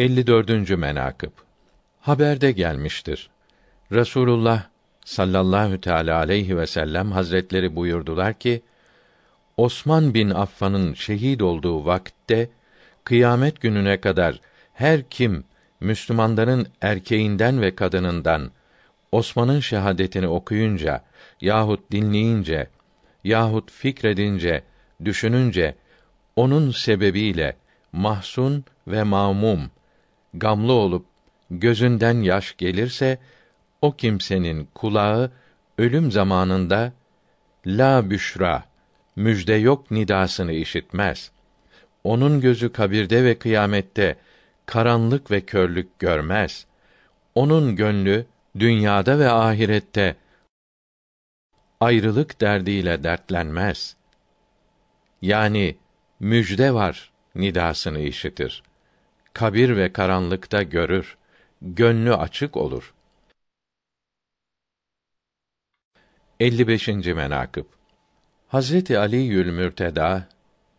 54. menakıb Haberde gelmiştir. Resulullah sallallahu teala aleyhi ve sellem hazretleri buyurdular ki Osman bin Affan'ın şehit olduğu vakitte kıyamet gününe kadar her kim Müslümanların erkeğinden ve kadınından Osman'ın şehadetini okuyunca yahut dinleyince yahut fikredince, düşününce onun sebebiyle mahzun ve mamum gamlı olup gözünden yaş gelirse o kimsenin kulağı ölüm zamanında la büşra müjde yok nidasını işitmez. Onun gözü kabirde ve kıyamette karanlık ve körlük görmez. Onun gönlü dünyada ve ahirette ayrılık derdiyle dertlenmez. Yani müjde var nidasını işitir.'' kabir ve karanlıkta görür, gönlü açık olur. 55. menakıb Hazreti Ali Yülmürteda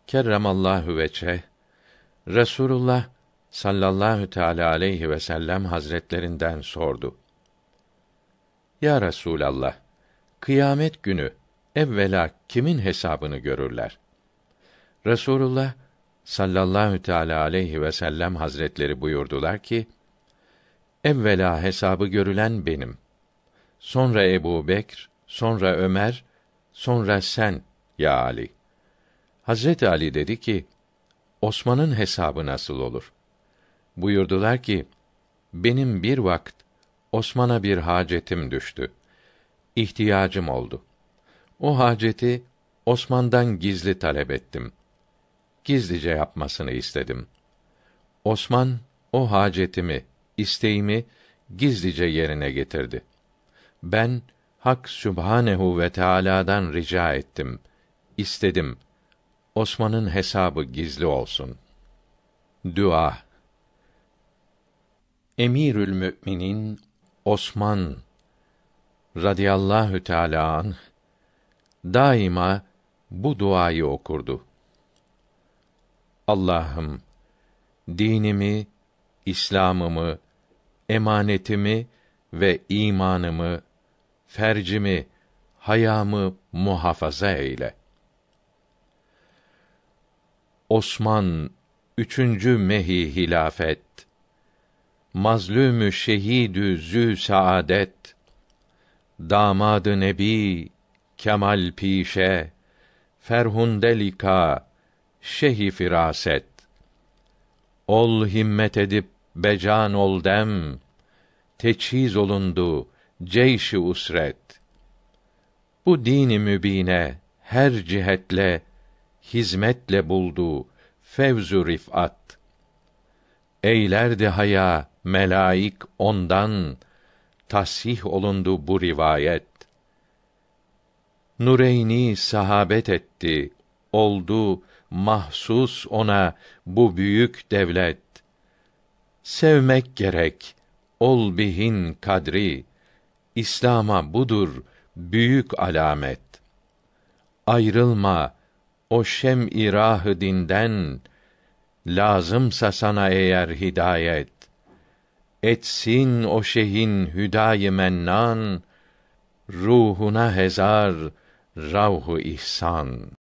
kerramallahu veçe Resulullah sallallahu teala aleyhi ve sellem hazretlerinden sordu. Ya Resulallah, kıyamet günü evvela kimin hesabını görürler? Resulullah sallallahu teala aleyhi ve sellem hazretleri buyurdular ki evvela hesabı görülen benim. Sonra Ebu Bekr, sonra Ömer, sonra sen ya Ali. Hazret Ali dedi ki, Osman'ın hesabı nasıl olur? Buyurdular ki, benim bir vakt Osman'a bir hacetim düştü. İhtiyacım oldu. O haceti Osman'dan gizli talep ettim gizlice yapmasını istedim. Osman o hacetimi, isteğimi gizlice yerine getirdi. Ben Hak Sübhanehu ve Teala'dan rica ettim, istedim. Osman'ın hesabı gizli olsun. Dua Emirül Müminin Osman radıyallahu teala daima bu duayı okurdu. Allah'ım dinimi, İslam'ımı, emanetimi ve imanımı, fercimi, hayamı muhafaza eyle. Osman üçüncü Mehi Hilafet Mazlümü şehidü zü saadet Damadı nebi kemal pişe Ferhundelika şehi firaset. Ol himmet edip becan ol dem, teçhiz olundu ceyşi usret. Bu dini mübine her cihetle hizmetle buldu fevzu rifat. Eylerdi haya melaik ondan tasih olundu bu rivayet. Nureyni sahabet etti oldu mahsus ona bu büyük devlet. Sevmek gerek, ol bihin kadri, İslam'a budur büyük alamet. Ayrılma o şem-i dinden, lazımsa sana eğer hidayet. Etsin o şeyhin hüdayı mennan, ruhuna hezar, ravhu ihsan.